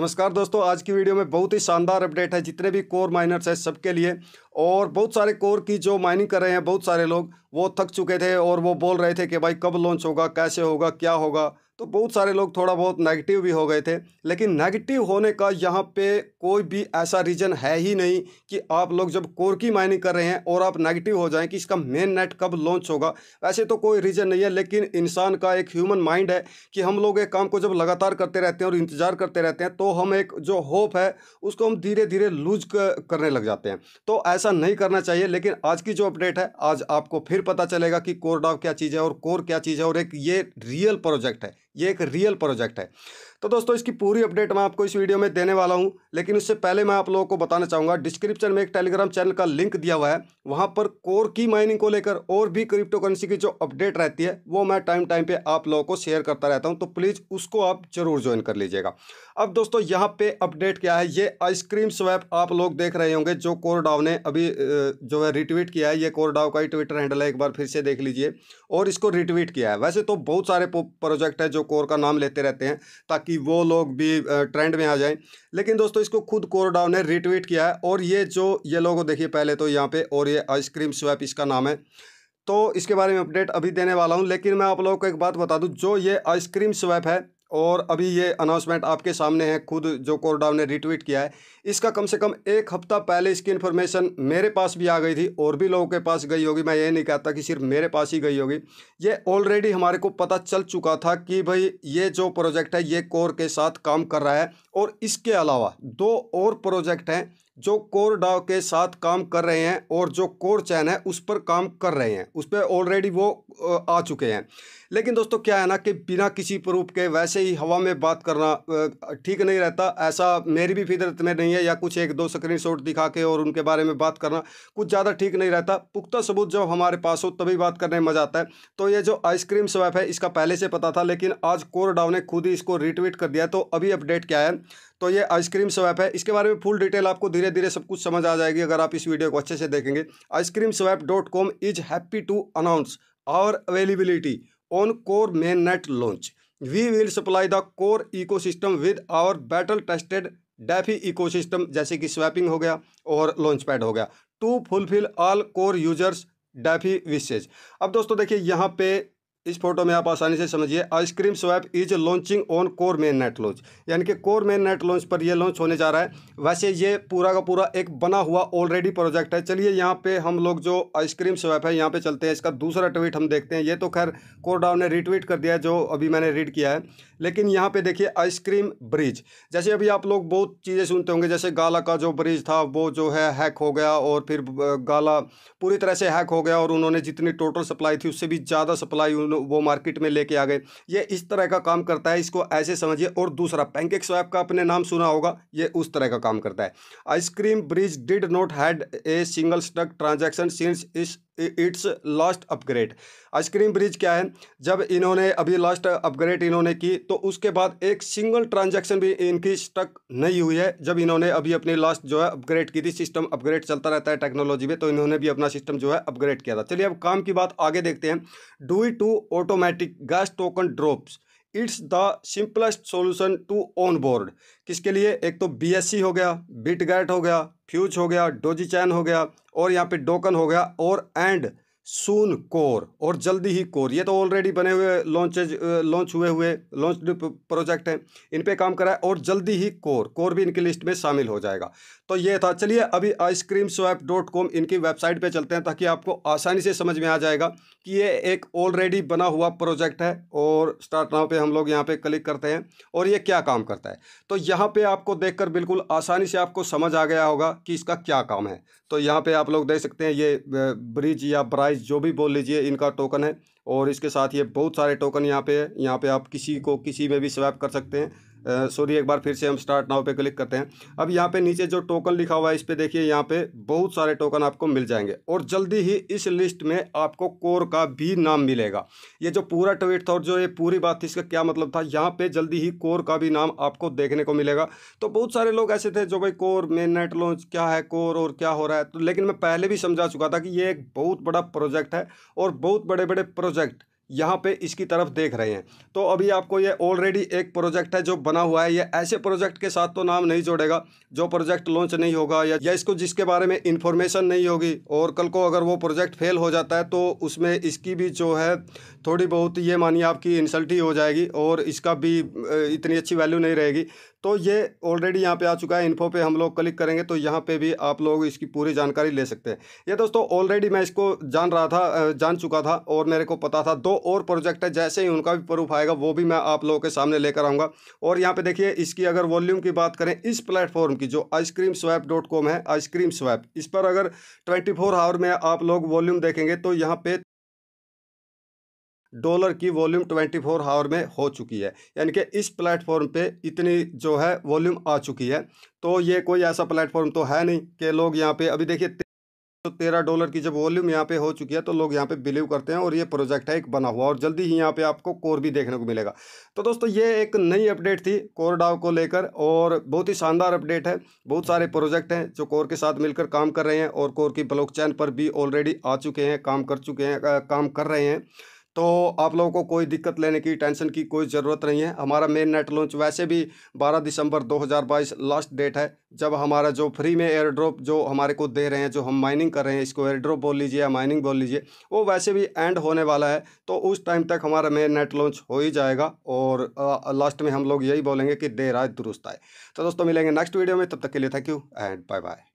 नमस्कार दोस्तों आज की वीडियो में बहुत ही शानदार अपडेट है जितने भी कोर माइनर्स हैं सबके लिए और बहुत सारे कोर की जो माइनिंग कर रहे हैं बहुत सारे लोग वो थक चुके थे और वो बोल रहे थे कि भाई कब लॉन्च होगा कैसे होगा क्या होगा तो बहुत सारे लोग थोड़ा बहुत नेगेटिव भी हो गए थे लेकिन नेगेटिव होने का यहाँ पे कोई भी ऐसा रीज़न है ही नहीं कि आप लोग जब कोर की माइनिंग कर रहे हैं और आप नेगेटिव हो जाएं कि इसका मेन नेट कब लॉन्च होगा वैसे तो कोई रीज़न नहीं है लेकिन इंसान का एक ह्यूमन माइंड है कि हम लोग एक काम को जब लगातार करते रहते हैं और इंतज़ार करते रहते हैं तो हम एक जो होप है उसको हम धीरे धीरे लूज करने लग जाते हैं तो ऐसा नहीं करना चाहिए लेकिन आज की जो अपडेट है आज आपको फिर पता चलेगा कि कोर डाव क्या चीज़ है और कोर क्या चीज़ है और एक ये रियल प्रोजेक्ट है ये एक रियल प्रोजेक्ट है तो दोस्तों इसकी पूरी अपडेट मैं आपको इस वीडियो में देने वाला हूं लेकिन उससे पहले मैं आप लोगों को बताना चाहूंगा डिस्क्रिप्शन में एक टेलीग्राम चैनल का लिंक दिया हुआ है वहां पर कोर की माइनिंग को लेकर और भी क्रिप्टो करेंसी की जो अपडेट रहती है वो मैं टाइम टाइम पर आप लोगों को शेयर करता रहता हूँ तो प्लीज़ उसको आप जरूर ज्वाइन कर लीजिएगा अब दोस्तों यहाँ पर अपडेट क्या है ये आइसक्रीम स्वैप आप लोग देख रहे होंगे जो कोरडाव ने अभी जो है रिट्वीट किया है ये कोरडाव का ही ट्विटर हैंडल है एक बार फिर से देख लीजिए और इसको रिट्वीट किया है वैसे तो बहुत सारे प्रोजेक्ट है जो जो कोर का नाम लेते रहते हैं ताकि वो लोग भी ट्रेंड में आ जाएं लेकिन दोस्तों इसको खुद कोरडाव ने रिट्वीट किया है और ये जो ये लोगों देखिए पहले तो यहाँ पे और ये आइसक्रीम स्वैप इसका नाम है तो इसके बारे में अपडेट अभी देने वाला हूँ लेकिन मैं आप लोगों को एक बात बता दूँ जो ये आइसक्रीम स्वैप है और अभी ये अनाउंसमेंट आपके सामने है खुद जो कोरडाव ने रिट्वीट किया है इसका कम से कम एक हफ्ता पहले इसकी इन्फॉर्मेशन मेरे पास भी आ गई थी और भी लोगों के पास गई होगी मैं ये नहीं कहता कि सिर्फ मेरे पास ही गई होगी ये ऑलरेडी हमारे को पता चल चुका था कि भाई ये जो प्रोजेक्ट है ये कोर के साथ काम कर रहा है और इसके अलावा दो और प्रोजेक्ट हैं जो कोर डाव के साथ काम कर रहे हैं और जो कोर चैन है उस पर काम कर रहे हैं उस पर ऑलरेडी वो आ चुके हैं लेकिन दोस्तों क्या है ना कि बिना किसी प्रूफ के वैसे ही हवा में बात करना ठीक नहीं रहता ऐसा मेरी भी फितरत में नहीं है या कुछ एक दो स्क्रीनशॉट दिखा के और उनके बारे में बात करना कुछ ज़्यादा ठीक नहीं रहता पुख्ता सबूत जब हमारे पास हो तभी बात करने में मज़ा आता है तो ये जो आइसक्रीम स्वैप है इसका पहले से पता था लेकिन आज कोर डाव ने खुद ही इसको रिट्वीट कर दिया तो अभी अपडेट क्या है तो ये आइसक्रीम स्वैप है इसके बारे में फुल डिटेल आपको धीरे धीरे सब कुछ समझ आ जाएगी अगर आप इस वीडियो को अच्छे से देखेंगे icecream swap dot com is happy to announce our availability on core mainnet launch we will supply the core system with our battle tested DeFi system जैसे कि स्वैपिंग हो गया और लॉन्च पैड हो गया to fulfil all core users DeFi wishes अब दोस्तों देखिए यहाँ पे इस फोटो में आप आसानी से समझिए icecream swap is launching on core mainnet launch यानी कि कोर मेन नेट लॉन्च पर यह लॉन्च होने जा रहा है वैसे ये पूरा का पूरा एक बना हुआ ऑलरेडी प्रोजेक्ट है चलिए यहाँ पे हम लोग जो आइसक्रीम स्वैप है यहाँ पे चलते हैं इसका दूसरा ट्वीट हम देखते हैं ये तो खैर कोरडाव ने रिट्वीट कर दिया है जो अभी मैंने रीड किया है लेकिन यहाँ पर देखिए आइसक्रीम ब्रिज जैसे अभी आप लोग बहुत चीज़ें सुनते होंगे जैसे गाला का जो ब्रिज था वो जो है हैक हो गया और फिर गाला पूरी तरह से हैक हो गया और उन्होंने जितनी टोटल सप्लाई थी उससे भी ज़्यादा सप्लाई वो मार्केट में लेके आ गए ये इस तरह का काम करता है इसको ऐसे समझिए और दूसरा पैंकेक स्वैप का अपने नाम सुना होगा ये उस तरह का काम करता है icecream bridge did not had a single stuck transaction since इस its last upgrade icecream bridge क्या है जब इन्होंने अभी लास्ट अपग्रेड इन्होंने की तो उसके बाद एक सिंगल ट्रांजैक्शन भी इनकी स्टक नहीं हुई है जब इन्होंने अभी अपनी लास्ट जो है अपग्रेड की थी सिस्टम अपग्रेड चलता रहता है टेक्नोलॉजी में तो इन्होंने भी अपना सिस्टम जो है अपग्रेड किया था चलिए अब काम की बात आगे देखते हैं due to automatic gas token drops it's the simplest solution to onboard किसके लिए एक तो सी हो गया गैट हो गया फ्यूज हो गया डोजी चैन हो गया और यहाँ पे डोकन हो गया और एंड सून कोर और जल्दी ही कोर ये तो ऑलरेडी बने हुए लॉन्चेज लॉन्च हुए हुए लॉन्च प्रोजेक्ट हैं इन पे काम करा है और जल्दी ही कोर कोर भी इनकी लिस्ट में शामिल हो जाएगा तो ये था चलिए अभी आइसक्रीम स्वैप डॉट कॉम इनकी वेबसाइट पे चलते हैं ताकि आपको आसानी से समझ में आ जाएगा कि ये एक ऑलरेडी बना हुआ प्रोजेक्ट है और स्टार्ट नाउ पे हम लोग यहाँ पे क्लिक करते हैं और ये क्या काम करता है तो यहाँ पे आपको देखकर बिल्कुल आसानी से आपको समझ आ गया होगा कि इसका क्या काम है तो यहाँ पे आप लोग देख सकते हैं ये ब्रिज या ब्राइज जो भी बोल लीजिए इनका टोकन है और इसके साथ ये बहुत सारे टोकन यहाँ पे है यहाँ पे आप किसी को किसी में भी स्वैप कर सकते हैं सॉरी एक बार फिर से हम स्टार्ट नाव पे क्लिक करते हैं अब यहाँ पे नीचे जो टोकन लिखा हुआ है इस पर देखिए यहाँ पे बहुत सारे टोकन आपको मिल जाएंगे और जल्दी ही इस लिस्ट में आपको कोर का भी नाम मिलेगा ये जो पूरा ट्वीट था और जो ये पूरी बात थी इसका क्या मतलब था यहाँ पे जल्दी ही कोर का भी नाम आपको देखने को मिलेगा तो बहुत सारे लोग ऐसे थे जो भाई कोर मेन नेट लॉन्च क्या है कोर और क्या हो रहा है तो लेकिन मैं पहले भी समझा चुका था कि ये एक बहुत बड़ा प्रोजेक्ट है और बहुत बड़े बड़े प्रोजेक्ट यहाँ पे इसकी तरफ देख रहे हैं तो अभी आपको ये ऑलरेडी एक प्रोजेक्ट है जो बना हुआ है ये ऐसे प्रोजेक्ट के साथ तो नाम नहीं जोड़ेगा जो प्रोजेक्ट लॉन्च नहीं होगा या, या इसको जिसके बारे में इन्फॉर्मेशन नहीं होगी और कल को अगर वो प्रोजेक्ट फेल हो जाता है तो उसमें इसकी भी जो है थोड़ी बहुत ये मानिए आपकी इंसल्ट हो जाएगी और इसका भी इतनी अच्छी वैल्यू नहीं रहेगी तो ये ऑलरेडी यहाँ पे आ चुका है इन्फो पे हम लोग क्लिक करेंगे तो यहाँ पे भी आप लोग इसकी पूरी जानकारी ले सकते हैं ये दोस्तों ऑलरेडी मैं इसको जान रहा था जान चुका था और मेरे को पता था दो और प्रोजेक्ट है जैसे ही उनका भी प्रूफ आएगा वो भी मैं आप लोगों के सामने लेकर आऊँगा और यहाँ पे देखिए इसकी अगर वॉल्यूम की बात करें इस प्लेटफॉर्म की जो आइसक्रीम स्वैप डॉट कॉम है आइसक्रीम स्वैप इस पर अगर ट्वेंटी फोर आवर में आप लोग वॉल्यूम देखेंगे तो यहाँ पे डॉलर की वॉल्यूम 24 फोर आवर में हो चुकी है यानी कि इस प्लेटफॉर्म पे इतनी जो है वॉल्यूम आ चुकी है तो ये कोई ऐसा प्लेटफॉर्म तो है नहीं कि लोग यहाँ पे अभी देखिए तो तेरह डॉलर की जब वॉल्यूम यहाँ पे हो चुकी है तो लोग यहाँ पे बिलीव करते हैं और ये प्रोजेक्ट है एक बना हुआ और जल्दी ही यहाँ पे आपको कोर भी देखने को मिलेगा तो दोस्तों ये एक नई अपडेट थी कोर डाव को लेकर और बहुत ही शानदार अपडेट है बहुत सारे प्रोजेक्ट हैं जो कोर के साथ मिलकर काम कर रहे हैं और कोर की ब्लॉक पर भी ऑलरेडी आ चुके हैं काम कर चुके हैं काम कर रहे हैं तो आप लोगों को कोई दिक्कत लेने की टेंशन की कोई ज़रूरत नहीं है हमारा मेन नेट लॉन्च वैसे भी 12 दिसंबर 2022 लास्ट डेट है जब हमारा जो फ्री में एयर ड्रॉप जो हमारे को दे रहे हैं जो हम माइनिंग कर रहे हैं इसको एयर ड्रॉप बोल लीजिए या माइनिंग बोल लीजिए वो वैसे भी एंड होने वाला है तो उस टाइम तक हमारा मेन नेट लॉन्च हो ही जाएगा और लास्ट में हम लोग यही बोलेंगे कि देर आए दुरुस्त आए तो दोस्तों मिलेंगे नेक्स्ट वीडियो में तब तक के लिए thank you and bye bye